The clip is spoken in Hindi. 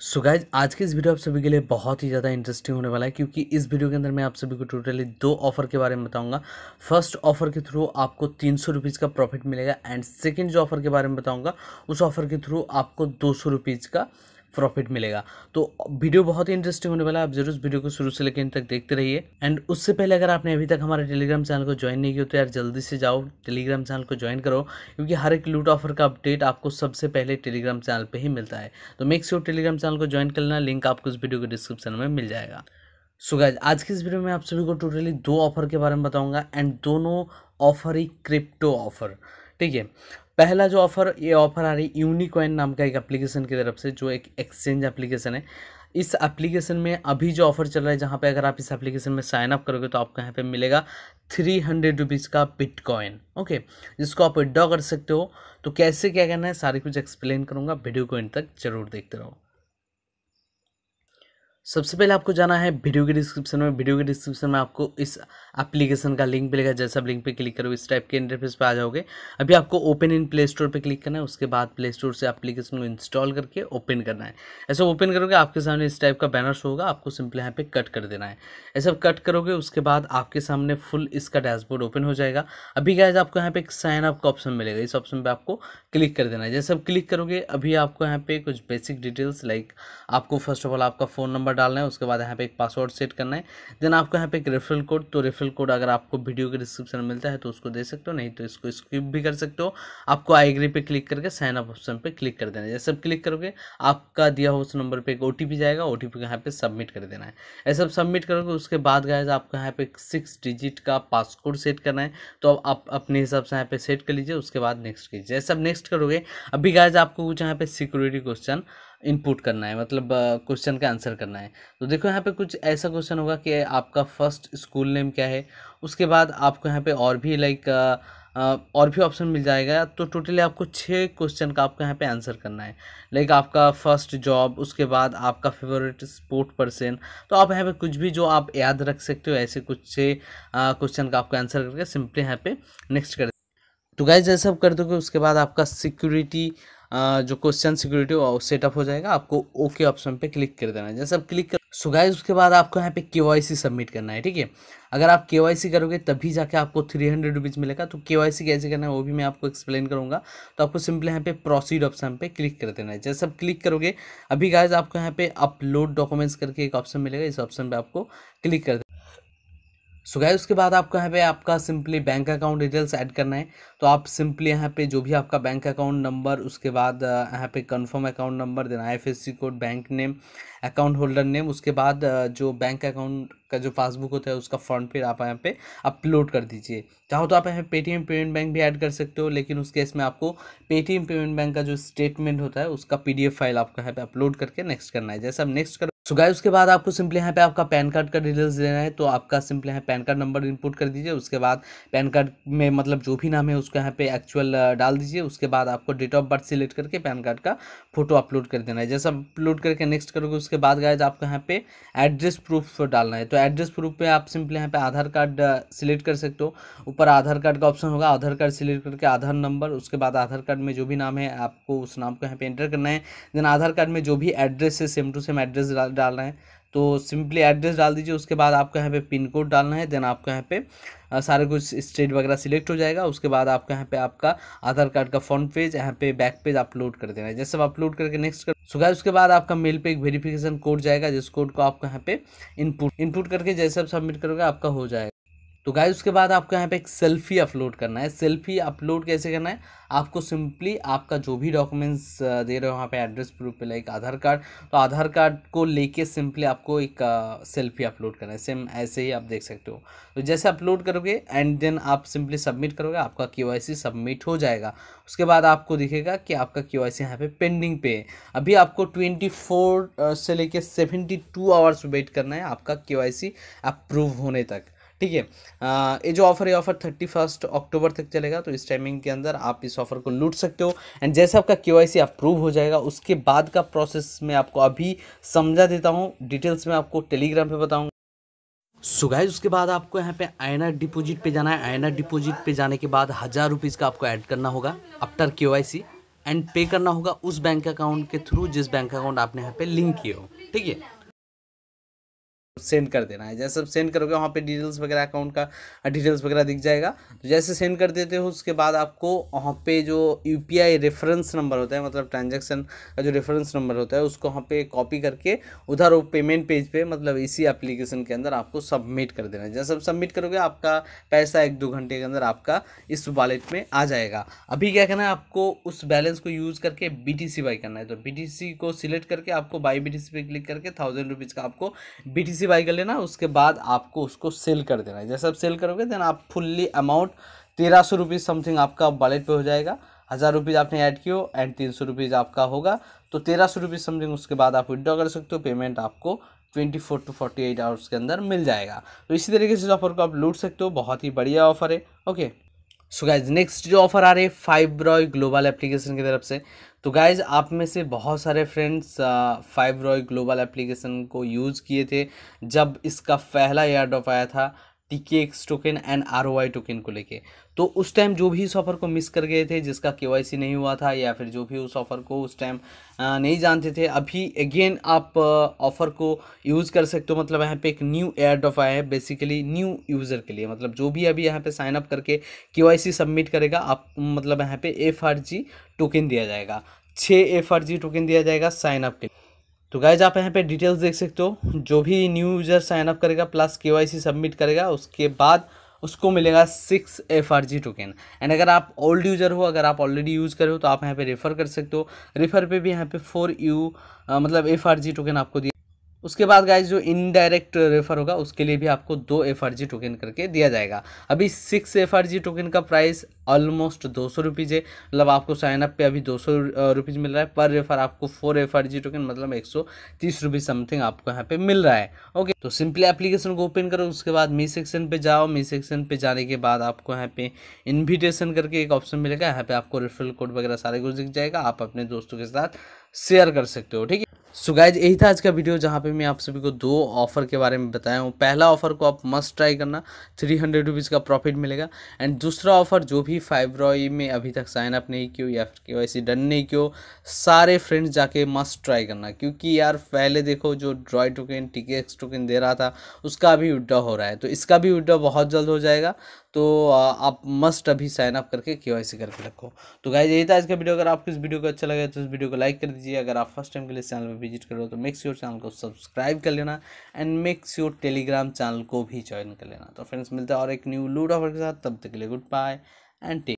सो so गाइज आज के इस वीडियो आप सभी के लिए बहुत ही ज़्यादा इंटरेस्टिंग होने वाला है क्योंकि इस वीडियो के अंदर मैं आप सभी को टोटली दो ऑफर के बारे में बताऊंगा फर्स्ट ऑफर के थ्रू आपको तीन सौ रुपीज़ का प्रॉफिट मिलेगा एंड सेकंड जो ऑफर के बारे में बताऊंगा उस ऑफर के थ्रू आपको दो सौ रुपीज़ का प्रॉफिट मिलेगा तो वीडियो बहुत ही इंटरेस्टिंग होने वाला है आप जरूर वीडियो को शुरू से लेकर इन तक देखते रहिए एंड उससे पहले अगर आपने अभी तक हमारे टेलीग्राम चैनल को ज्वाइन नहीं किया तो यार जल्दी से जाओ टेलीग्राम चैनल को ज्वाइन करो क्योंकि हर एक लूट ऑफर का अपडेट आपको सबसे पहले टेलीग्राम चैनल पर ही मिलता है तो मेक श्योर टेलीग्राम चैनल को ज्वाइन कर लेना लिंक आपको इस वीडियो के डिस्क्रिप्शन में मिल जाएगा सो so गाइज आज की इस वीडियो में आप सभी को टोटली दो ऑफर के बारे में बताऊंगा एंड दोनों ऑफर ही क्रिप्टो ऑफर ठीक है पहला जो ऑफर ये ऑफर आ रही है यूनिकॉइन नाम का एक एप्लीकेशन की तरफ से जो एक एक्सचेंज एप्लीकेशन है इस एप्लीकेशन में अभी जो ऑफर चल रहा है जहाँ पे अगर आप इस एप्लीकेशन में साइन अप करोगे तो आपको यहाँ पे मिलेगा थ्री हंड्रेड रुपीज़ का बिटकॉइन ओके जिसको आप विड्रॉ कर सकते हो तो कैसे क्या करना है सारी कुछ एक्सप्लेन करूँगा वीडियो को इन तक जरूर देखते रहो सबसे पहले आपको जाना है वीडियो के डिस्क्रिप्शन में वीडियो के डिस्क्रिप्शन में आपको इस एप्लीकेशन का लिंक मिलेगा जैसे आप लिंक पे क्लिक करोगे इस टाइप के इंटरफेस पे आ जाओगे अभी आपको ओपन इन प्ले स्टोर पर क्लिक करना है उसके बाद प्ले स्टोर से एप्लीकेशन को इंस्टॉल करके ओपन करना है ऐसे ओपन करोगे आपके सामने इस टाइप का बैनर शो होगा आपको सिंपल यहाँ पे कट कर देना है ऐसे कट करोगे उसके बाद आपके सामने फुल इसका डैशबोर्ड ओपन हो जाएगा अभी क्या आपको यहाँ पे एक साइन अप का ऑप्शन मिलेगा इस ऑप्शन पर आपको क्लिक कर देना है जैसे आप क्लिक करोगे अभी आपको यहाँ पे कुछ बेसिक डिटेल्स लाइक आपको फर्स्ट ऑफ ऑल आपका फ़ोन नंबर डालना है उसके बाद यहाँ पे एक पासवर्ड सेट करना है देन आपको यहाँ पे एक रेफरल कोड तो रेफरल कोड अगर आपको वीडियो के डिस्क्रिप्शन में मिलता है तो उसको दे सकते हो नहीं तो इसको स्किप भी कर सकते हो आपको आई एग्री पे क्लिक करके साइन अप ऑप्शन पे क्लिक कर देना है जैसे क्लिक करोगे आपका दिया हुआ उस नंबर पर एक ओ जाएगा ओ टी यहाँ पे सबमिट कर देना है ऐसे सबमिट करोगे उसके बाद गए आपको यहाँ पे सिक्स डिजिट का पासकोड सेट करना है तो अब आप अपने हिसाब से यहाँ पे सेट कर लीजिए उसके बाद नेक्स्ट कीजिए जैसे अब नेक्स्ट करोगे अभी गायज आपको कुछ यहाँ पे सिक्योरिटी क्वेश्चन इनपुट करना है मतलब क्वेश्चन का आंसर करना है है तो देखो यहाँ पे कुछ ऐसा क्वेश्चन होगा कि आपका फर्स्ट स्कूल नेम क्या है उसके बाद आपको यहाँ पे और भी लाइक और भी ऑप्शन मिल जाएगा तो टोटली आपको छः क्वेश्चन का आपको यहाँ पे आंसर करना है लाइक आपका फर्स्ट जॉब उसके बाद आपका फेवरेट स्पोर्ट पर्सन तो आप यहाँ पे कुछ भी जो आप याद रख सकते हो ऐसे कुछ छः क्वेश्चन का आपको आंसर करके सिंपली यहाँ पे नेक्स्ट कर तो गाइज जैसे आप कर दोगे उसके बाद आपका सिक्योरिटी जो क्वेश्चन सिक्योरिटी सेटअप हो जाएगा आपको ओके ऑप्शन पे क्लिक कर देना है जैसे आप क्लिक कर सुगाइज उसके बाद आपको यहाँ पे के सबमिट करना है ठीक है अगर आप के करोगे तभी जाके आपको थ्री हंड्रेड रुपीज़ मिलेगा तो के कैसे करना है वो भी मैं आपको एक्सप्लेन करूँगा तो आपको सिंपली यहाँ पे प्रोसीड ऑप्शन पे क्लिक कर देना है जैसे आप क्लिक करोगे अभी गायज आपको यहाँ पे अपलोड डॉक्यूमेंट्स करके एक ऑप्शन मिलेगा इस ऑप्शन पर आपको क्लिक कर सो गाय उसके बाद आपको यहाँ पे आपका simply bank account details add करना है तो आप सिंपली यहाँ पे जो भी आपका बैंक अकाउंट नंबर उसके बाद यहाँ पे कंफर्म अकाउंट नंबर देना I code bank name account holder name उसके बाद जो बैंक अकाउंट का जो पासबुक होता है उसका फ्रंट पेज आप यहाँ पे अपलोड कर दीजिए चाहो तो आप यहाँ पेटीएम पेमेंट बैंक भी ऐड कर सकते हो लेकिन उस केस में आपको पेटीएम पेमेंट बैंक का जो स्टेटमेंट होता है उसका पी फाइल आपको यहाँ पे अपलोड करके नेक्स्ट करना है जैसे आप नेक्स्ट कर सो गाय उसके बाद आपको सिंपली यहाँ पे आपका पैन कार्ड का डिटेल्स देना है तो आपका सिंपली यहाँ पैन कार्ड नंबर इनपुट कर दीजिए उसके बाद पैन कार्ड में मतलब जो भी नाम है उसको यहाँ पे एक्चुअल डाल दीजिए उसके बाद आपको डेट ऑफ बर्थ सिलेक्ट करके पैन कार्ड का फोटो अपलोड कर देना है जैसा अपलोड करके नेक्स्ट करोगे उसके बाद गाय आपको यहाँ पे एड्रेस प्रूफ डालना है तो एड्रेस प्रूफ पर आप सिंपली यहाँ पे आधार कार्ड सिलेक्ट कर सकते हो ऊपर आधार कार्ड का ऑप्शन होगा आधार कार्ड सिलेक्ट करके आधार नंबर उसके बाद आधार कार्ड में जो भी नाम है आपको उस नाम को यहाँ पे एंटर करना है देन आधार कार्ड में जो भी एड्रेस है सेम टू सेम एड्रेस डाल रहे हैं तो सिंपली एड्रेस डाल दीजिए उसके बाद आपको यहाँ पे पिन कोड डालना है देन आपको यहाँ पे सारे कुछ स्टेट वगैरह सिलेक्ट हो जाएगा उसके बाद आपको यहाँ पे आपका आधार कार्ड का फ्रंट पेज यहाँ पे बैक पेज अपलोड कर देना है जैसे आप अपलोड करके नेक्स्ट कर सो गाइस उसके बाद आपका मेल पे एक वेरिफिकेशन कोड जाएगा जिस कोड को आपको यहाँ पे इनपुट इनपुट करके जैसे आप सबमिट करोगे आपका हो जाएगा तो गाइज उसके बाद आपको यहाँ पे एक सेल्फ़ी अपलोड करना है सेल्फ़ी अपलोड कैसे करना है आपको सिंपली आपका जो भी डॉक्यूमेंट्स दे रहे हो वहाँ पे एड्रेस प्रूफ पे लाइक आधार कार्ड तो आधार कार्ड को लेके सिंपली आपको एक सेल्फ़ी अपलोड करना है सेम ऐसे ही आप देख सकते हो तो जैसे अपलोड करोगे एंड देन आप सिंपली सबमिट करोगे आपका के सबमिट हो जाएगा उसके बाद आपको दिखेगा कि आपका के वाई सी यहाँ पे पेंडिंग पे है अभी आपको ट्वेंटी फोर से लेकर सेवेंटी टू आवर्स वेट करना है आपका के सी अप्रूव होने तक ठीक है ये जो ऑफर है ऑफर थर्टी फर्स्ट अक्टूबर तक चलेगा तो इस टाइमिंग के अंदर आप इस ऑफर को लूट सकते हो एंड जैसे आपका के अप्रूव हो जाएगा उसके बाद का प्रोसेस मैं आपको अभी समझा देता हूँ डिटेल्स में आपको टेलीग्राम पर बताऊँगा सो उसके बाद आपको यहाँ पे आयना डिपॉजिट पे जाना है आयना डिपॉजिट पे जाने के बाद हज़ार रुपीज़ का आपको ऐड करना होगा आफ्टर के वाई सी एंड पे करना होगा उस बैंक अकाउंट के थ्रू जिस बैंक अकाउंट आपने यहाँ पे लिंक किए हो ठीक है सेंड कर देना है जैसे आप सेंड करोगे वहाँ पे डिटेल्स वगैरह अकाउंट का डिटेल्स वगैरह दिख जाएगा तो जैसे सेंड कर देते हो उसके बाद आपको वहाँ पे जो यू रेफरेंस नंबर होता है मतलब ट्रांजैक्शन का जो रेफरेंस नंबर होता है उसको वहाँ पे कॉपी करके उधर वो पेमेंट पेज पे मतलब इसी एप्लीकेशन के अंदर आपको सबमिट कर देना है जैसे आप सबमिट करोगे आपका पैसा एक दो घंटे के अंदर आपका इस वॉलेट में आ जाएगा अभी क्या करना है आपको उस बैलेंस को यूज़ करके बी बाई करना है तो बी को सिलेक्ट करके आपको बाई बी पे क्लिक करके थाउजेंड रुपीज़ का आपको बी बाई कर लेना उसके बाद आपको उसको सेल कर देना है जैसे आप सेल करोगे देन आप फुल्ली अमाउंट तेरह सौ रुपीज़ समथिंग आपका वॉलेट पे हो जाएगा हज़ार रुपीज़ आपने ऐड किया एंड तीन सौ रुपीज़ आपका होगा तो तेरह सौ रुपीज़ समथिंग उसके बाद आप विड्रॉ कर सकते हो पेमेंट आपको twenty four to forty eight hours के अंदर मिल जाएगा तो इसी तरीके से इस ऑफर को आप लूट सकते हो बहुत ही बढ़िया ऑफर है ओके सो गाइज नेक्स्ट जो ऑफर आ रहे हैं फाइव ब्रॉय ग्लोबल एप्लीकेशन की तरफ से तो गाइज आप में से बहुत सारे friends five Roy global application को यूज़ किए थे जब इसका पहला एयर ड्रॉप आया था TK X token and R O I token को लेके तो उस टाइम जो भी इस ऑफर को मिस कर गए थे जिसका के वाई सी नहीं हुआ था या फिर जो भी उस ऑफर को उस टाइम नहीं जानते थे अभी अगेन आप ऑफर को यूज़ कर सकते हो मतलब यहाँ पे एक न्यू एयर डॉफ़ आया है बेसिकली न्यू यूज़र के लिए मतलब जो भी अभी यहाँ पे साइन अप करके के वाई सी सबमिट करेगा आप मतलब यहाँ पे एफ आर जी टोकन दिया जाएगा छः एफ आर जी टोकन दिया जाएगा साइनअप के लिए तो गाइज आप यहाँ पे डिटेल्स देख सकते हो जो भी न्यू यूज़र साइन अप करेगा प्लस केवाईसी सबमिट करेगा उसके बाद उसको मिलेगा six F R G token and अगर आप ओल्ड यूज़र हो अगर आप ऑलरेडी यूज़ रहे हो तो आप यहाँ पे रेफ़र कर सकते हो रेफ़र पे भी यहाँ पे फोर यू मतलब एफ आर जी टोकन आपको दिया उसके बाद गाइज जो इनडायरेक्ट रेफर होगा उसके लिए भी आपको दो एफ टोकन करके दिया जाएगा अभी सिक्स एफ टोकन का प्राइस ऑलमोस्ट दो सौ रुपीज़ है मतलब आपको साइनअप पे अभी दो सौ रुपीज़ मिल रहा है पर रेफर आपको फोर एफ टोकन मतलब एक सौ तीस रुपीज़ समथिंग आपको यहाँ पे मिल रहा है ओके तो सिंपली एप्लीकेशन को ओपन करो उसके बाद मी सेक्शन पे जाओ मी सेक्शन पे जाने के बाद आपको यहाँ पे इन्विटेशन करके एक ऑप्शन मिलेगा यहाँ पे आपको रेफरल कोड वगैरह सारे कुछ दिख जाएगा आप अपने दोस्तों के साथ शेयर कर सकते हो ठीक है सो गाइज यही था आज का वीडियो जहाँ पे मैं आप सभी को दो ऑफर के बारे में बताया हूँ पहला ऑफर को आप मस्ट ट्राई करना थ्री हंड्रेड रुपीज़ का प्रॉफिट मिलेगा एंड दूसरा ऑफर जो भी फाइब्रॉई में अभी तक साइन अप नहीं क्यों या फिर के वाई डन नहीं क्यों सारे फ्रेंड्स जाके मस्ट ट्राई करना क्योंकि यार पहले देखो जो ड्रॉय टोकन टिकेक्स टोकन दे रहा था उसका अभी उड्डा हो रहा है तो इसका भी उड्डा बहुत जल्द हो जाएगा तो आप मस्ट अभी साइन अप करके के वाई सी करके रखो तो गाइज यही था इसका वीडियो अगर आपको इस वीडियो को अच्छा लगे तो इस वीडियो को लाइक कर दीजिए अगर आप फर्स्ट टाइम के लिए चैनल पर विजिट करो तो मेक्स योर चैनल को सब्सक्राइब कर लेना and make sure Telegram channel को भी ज्वाइन कर लेना तो फ्रेंड्स मिलता है और एक न्यू लूड ऑफर के साथ तब तक के लिए गुड बाय एंड टेक